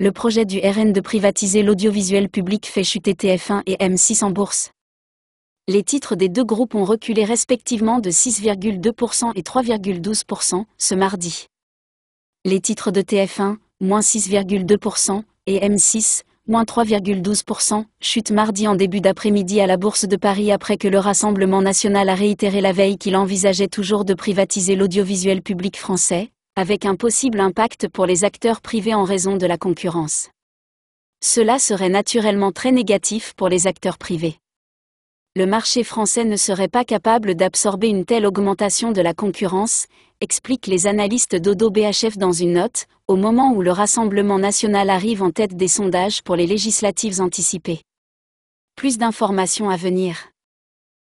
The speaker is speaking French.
Le projet du RN de privatiser l'audiovisuel public fait chuter TF1 et M6 en bourse. Les titres des deux groupes ont reculé respectivement de 6,2% et 3,12% ce mardi. Les titres de TF1, moins 6,2%, et M6, moins 3,12%, chutent mardi en début d'après-midi à la Bourse de Paris après que le Rassemblement national a réitéré la veille qu'il envisageait toujours de privatiser l'audiovisuel public français, avec un possible impact pour les acteurs privés en raison de la concurrence. Cela serait naturellement très négatif pour les acteurs privés. Le marché français ne serait pas capable d'absorber une telle augmentation de la concurrence, expliquent les analystes d'Odo BHF dans une note, au moment où le Rassemblement national arrive en tête des sondages pour les législatives anticipées. Plus d'informations à venir.